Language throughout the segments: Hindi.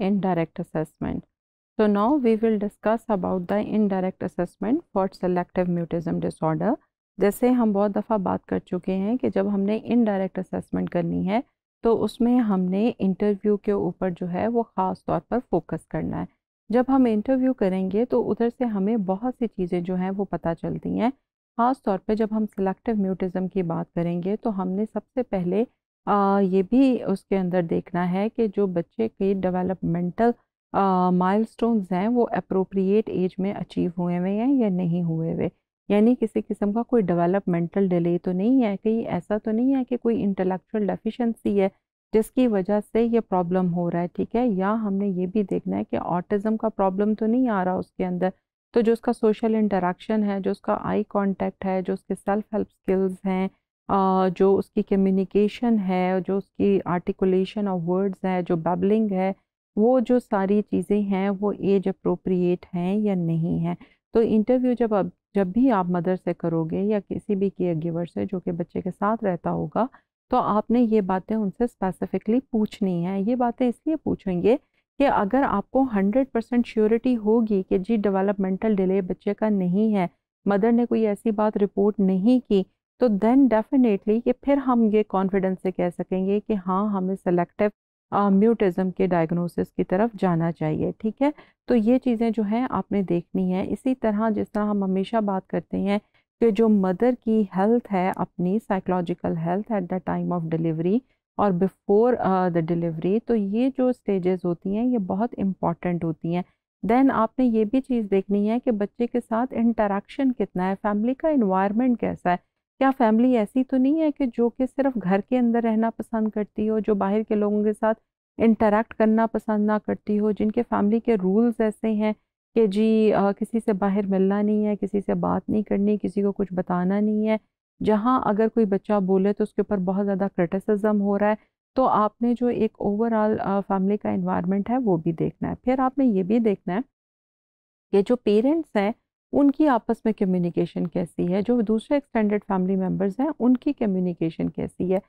indirect assessment. So now we will discuss about the indirect assessment for selective mutism disorder. जैसे हम बहुत दफ़ा बात कर चुके हैं कि जब हमने इनडायरेक्ट असेसमेंट करनी है तो उसमें हमने इंटरव्यू के ऊपर जो है वो ख़ास तौर पर फोकस करना है जब हम इंटरव्यू करेंगे तो उधर से हमें बहुत सी चीज़ें जो हैं वो पता चलती हैं ख़ास तौर पे जब हम सिलेक्टिव म्यूटिज़म की बात करेंगे तो हमने सबसे पहले ये भी उसके अंदर देखना है कि जो बच्चे के डेवलपमेंटल माइलस्टोन्स हैं वो अप्रोप्रिएट एज में अचीव हुए हुए हैं या नहीं हुए हुए यानी किसी किस्म का कोई डेवलपमेंटल डिले तो नहीं है कहीं ऐसा तो नहीं है कि कोई इंटेलेक्चुअल डेफिशिएंसी है जिसकी वजह से ये प्रॉब्लम हो रहा है ठीक है या हमने ये भी देखना है कि ऑटिज़म का प्रॉब्लम तो नहीं आ रहा उसके अंदर तो जो उसका सोशल इंटरेक्शन है जो उसका आई कॉन्टैक्ट है जो उसके सेल्फ हेल्प स्किल्स हैं जो उसकी कम्युनिकेशन है जो उसकी आर्टिकुलेशन ऑफ वर्ड्स है जो बबलिंग है वो जो सारी चीज़ें हैं वो एज अप्रोप्रिएट हैं या नहीं है तो इंटरव्यू जब अब जब भी आप मदर से करोगे या किसी भी केयर गिवर से जो कि बच्चे के साथ रहता होगा तो आपने ये बातें उनसे स्पेसिफिकली पूछनी है ये बातें इसलिए पूछेंगे कि अगर आपको 100 परसेंट श्योरिटी होगी कि जी डेवलपमेंटल डिले बच्चे का नहीं है मदर ने कोई ऐसी बात रिपोर्ट नहीं की तो देन डेफिनेटली कि फिर हम ये कॉन्फिडेंस से कह सकेंगे कि हाँ हमें सेलेक्टिव म्यूटिज़म के डायग्नोसिस की तरफ जाना चाहिए ठीक है तो ये चीज़ें जो हैं आपने देखनी है इसी तरह जिस तरह हम हमेशा बात करते हैं कि जो मदर की हेल्थ है अपनी psychological health at the time of delivery और बिफोर द डिलीवरी तो ये जो स्टेजेस होती हैं ये बहुत इम्पॉर्टेंट होती हैं देन आपने ये भी चीज़ देखनी है कि बच्चे के साथ इंटरेक्शन कितना है फैमिली का इन्वायरमेंट कैसा है क्या फैमिली ऐसी तो नहीं है कि जो कि सिर्फ घर के अंदर रहना पसंद करती हो जो बाहर के लोगों के साथ इंटरेक्ट करना पसंद ना करती हो जिनके फैमिली के रूल्स ऐसे हैं कि जी आ, किसी से बाहर मिलना नहीं है किसी से बात नहीं करनी किसी को कुछ बताना नहीं है जहाँ अगर कोई बच्चा बोले तो उसके ऊपर बहुत ज़्यादा क्रिटिसिज्म हो रहा है तो आपने जो एक ओवरऑल फैमिली का इन्वायरमेंट है वो भी देखना है फिर आपने ये भी देखना है कि जो पेरेंट्स हैं उनकी आपस में कम्युनिकेशन कैसी है जो दूसरे एक्सटेंडेड फैमिली मेम्बर्स हैं उनकी कम्युनिकेशन कैसी है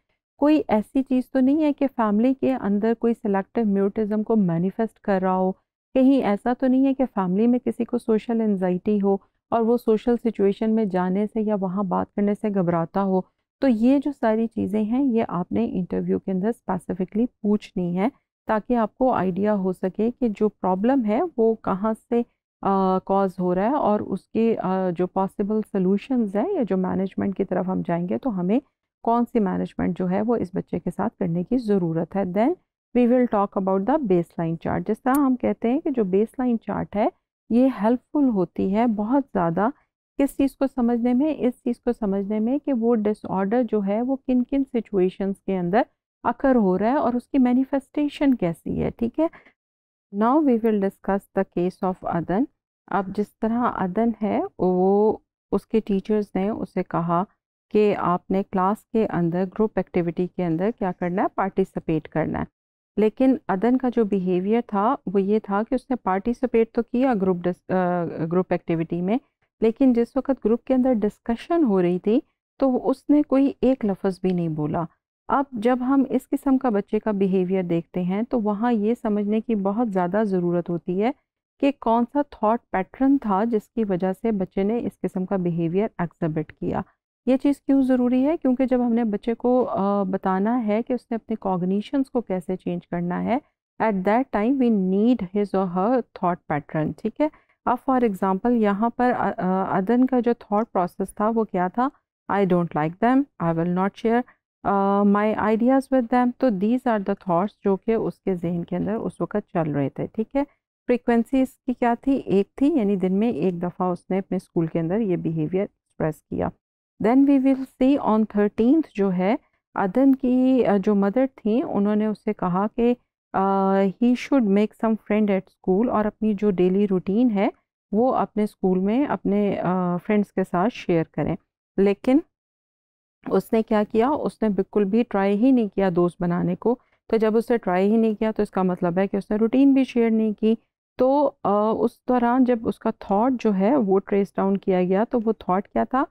कोई ऐसी चीज़ तो नहीं है कि फैमिली के अंदर कोई सेलेक्टिव म्यूटिज़म को मैनिफेस्ट कर रहा हो कहीं ऐसा तो नहीं है कि फैमिली में किसी को सोशल एनजाइटी हो और वो सोशल सिचुएशन में जाने से या वहाँ बात करने से घबराता हो तो ये जो सारी चीज़ें हैं ये आपने इंटरव्यू के अंदर स्पेसिफिकली पूछनी है ताकि आपको आइडिया हो सके कि जो प्रॉब्लम है वो कहाँ से कॉज हो रहा है और उसके uh, जो पॉसिबल सॉल्यूशंस हैं या जो मैनेजमेंट की तरफ हम जाएंगे तो हमें कौन सी मैनेजमेंट जो है वो इस बच्चे के साथ करने की ज़रूरत है then we will talk about the baseline chart जिस तरह हम कहते हैं कि जो बेस लाइन चार्ट है ये हेल्पफुल होती है बहुत ज़्यादा किस चीज़ को समझने में इस चीज़ को समझने में कि वो डिसऑर्डर जो है वो किन किन सिचुएशंस के अंदर अकर हो रहा है और उसकी मैनिफेस्टेशन कैसी है ठीक है now we will discuss the case of Adan अब जिस तरह अदन है वो उसके टीचर्स ने उसे कहा कि आपने क्लास के अंदर ग्रुप एक्टिविटी के अंदर क्या करना है पार्टिसिपेट करना है लेकिन अदन का जो बिहेवियर था वो ये था कि उसने पार्टिसिपेट तो किया ग्रुप ग्रुप एक्टिविटी में लेकिन जिस वक्त ग्रुप के अंदर डिस्कशन हो रही थी तो उसने कोई एक लफ्ज़ भी नहीं बोला अब जब हम इस किस्म का बच्चे का बिहेवियर देखते हैं तो वहाँ ये समझने की बहुत ज़्यादा ज़रूरत होती है कि कौन सा थॉट पैटर्न था जिसकी वजह से बच्चे ने इस किस्म का बिहेवियर एग्जिबिट किया ये चीज़ क्यों ज़रूरी है क्योंकि जब हमने बच्चे को बताना है कि उसने अपने कॉग्निशंस को कैसे चेंज करना है at that time we need his और हर थाट पैटर्न ठीक है अब फॉर एग्ज़ाम्पल यहाँ पर अदन का जो थाट प्रोसेस था वो क्या था I don't like them I will not share my ideas with them तो दीज आर द जो कि उसके जहन के अंदर उस वक्त चल रहे थे ठीक है फ्रीक्वेंसी इसकी क्या थी एक थी यानी दिन में एक दफ़ा उसने अपने स्कूल के अंदर ये बिहेवियर एक्सप्रेस किया then we will see on thirteenth जो है अदन की जो मदर थी उन्होंने उससे कहा कि he should make some friend at school और अपनी जो डेली रूटीन है वो अपने स्कूल में अपने फ्रेंड्स uh, के साथ शेयर करें लेकिन उसने क्या किया उसने बिल्कुल भी ट्राई ही नहीं किया दोस्त बनाने को तो जब उसने ट्राई ही नहीं किया तो इसका मतलब है कि उसने रूटीन भी शेयर नहीं की तो उस दौरान जब उसका थॉट जो है वो ट्रेस डाउन किया गया तो वो थॉट क्या था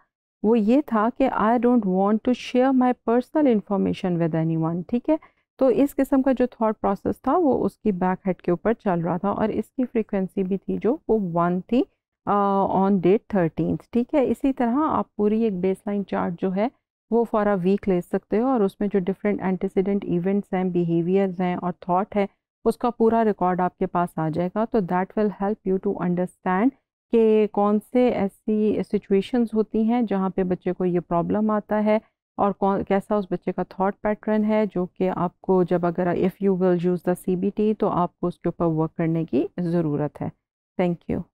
वो ये था कि I don't want to share my personal information with anyone ठीक है तो इस किस्म का जो थॉट प्रोसेस था वो उसकी बैक हेड के ऊपर चल रहा था और इसकी फ्रिक्वेंसी भी थी जो वो वन थी ऑन डेट थर्टीन ठीक है इसी तरह आप पूरी एक बेसलाइन चार्ट जो है वो फॉर अ वीक ले सकते हो और उसमें जो डिफरेंट एंटीसीडेंट इवेंट्स हैं बिहेवियर्स हैं और थॉट है उसका पूरा रिकॉर्ड आपके पास आ जाएगा तो that will help you to understand कि कौन से ऐसी सिचुएशंस होती हैं जहाँ पे बच्चे को ये प्रॉब्लम आता है और कौन कैसा उस बच्चे का थॉट पैटर्न है जो कि आपको जब अगर if you will use the C तो आपको उसके ऊपर वर्क करने की ज़रूरत है थैंक यू